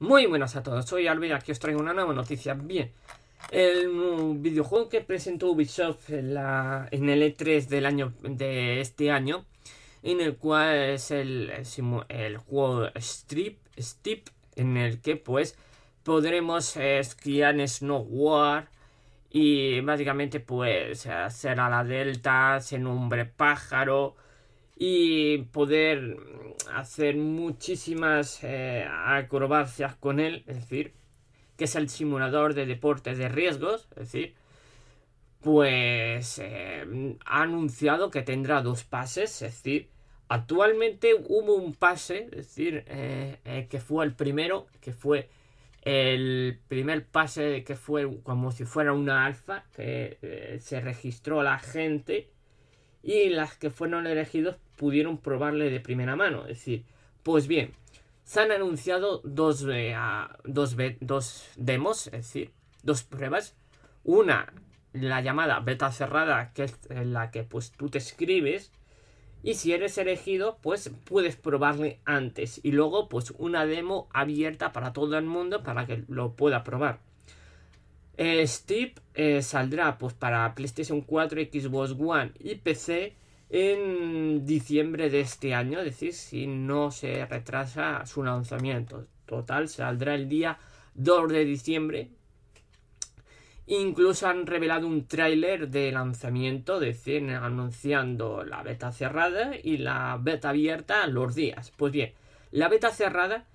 Muy buenas a todos, soy y aquí os traigo una nueva noticia. Bien, el videojuego que presentó Ubisoft en, la, en el E3 del año, de este año, en el cual es el, el juego Strip, Steep, en el que pues podremos esquiar en Snow War y básicamente pues hacer a la delta, ser un pájaro, y poder mm, hacer muchísimas eh, acrobacias con él, es decir, que es el simulador de deportes de riesgos, es decir, pues eh, ha anunciado que tendrá dos pases, es decir, actualmente hubo un pase, es decir, eh, que fue el primero, que fue el primer pase que fue como si fuera una alfa, que se registró la gente y las que fueron elegidos pudieron probarle de primera mano. Es decir, pues bien, se han anunciado dos, eh, a dos, demos, es decir, dos pruebas. Una, la llamada beta cerrada, que es la que pues tú te escribes. Y si eres elegido, pues puedes probarle antes. Y luego, pues una demo abierta para todo el mundo para que lo pueda probar. Eh, Steve eh, saldrá pues, para PlayStation 4, Xbox One y PC en diciembre de este año, es decir, si no se retrasa su lanzamiento. Total, saldrá el día 2 de diciembre. Incluso han revelado un tráiler de lanzamiento, de cine anunciando la beta cerrada y la beta abierta los días. Pues bien, la beta cerrada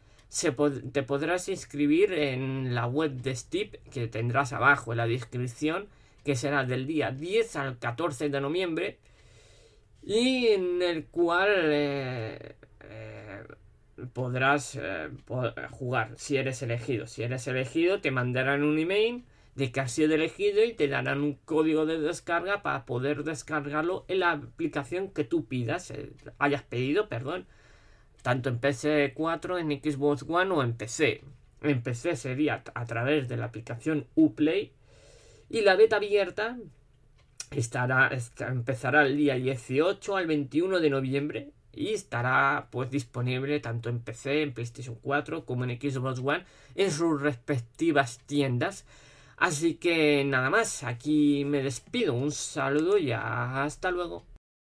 te podrás inscribir en la web de Steep que tendrás abajo en la descripción, que será del día 10 al 14 de noviembre, y en el cual eh, eh, podrás eh, jugar si eres elegido. Si eres elegido, te mandarán un email de que has sido elegido y te darán un código de descarga para poder descargarlo en la aplicación que tú pidas, hayas pedido, perdón, tanto en PS4, en Xbox One o en PC. En PC sería a través de la aplicación Uplay y la beta abierta estará, empezará el día 18 al 21 de noviembre y estará pues disponible tanto en PC, en PlayStation 4 como en Xbox One en sus respectivas tiendas. Así que nada más, aquí me despido, un saludo y hasta luego.